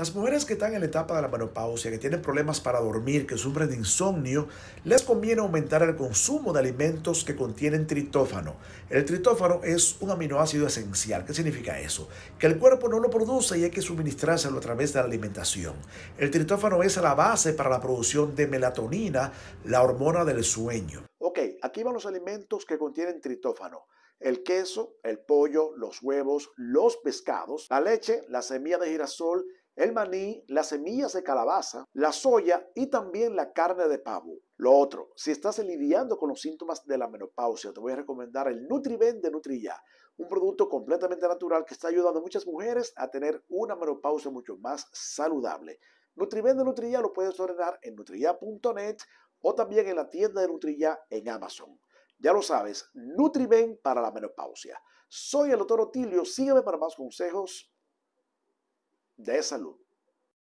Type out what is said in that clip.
Las mujeres que están en la etapa de la menopausia, que tienen problemas para dormir, que sufren de insomnio, les conviene aumentar el consumo de alimentos que contienen tritófano. El tritófano es un aminoácido esencial. ¿Qué significa eso? Que el cuerpo no lo produce y hay que suministrárselo a través de la alimentación. El tritófano es la base para la producción de melatonina, la hormona del sueño. Ok, aquí van los alimentos que contienen tritófano el queso, el pollo, los huevos, los pescados, la leche, la semilla de girasol, el maní, las semillas de calabaza, la soya y también la carne de pavo. Lo otro, si estás lidiando con los síntomas de la menopausia, te voy a recomendar el Nutriben de Nutrilla, un producto completamente natural que está ayudando a muchas mujeres a tener una menopausia mucho más saludable. Nutriben de Nutrilla lo puedes ordenar en nutrilla.net o también en la tienda de Nutrilla en Amazon. Ya lo sabes, Nutriben para la menopausia. Soy el doctor Otilio, sígueme para más consejos dessa luta.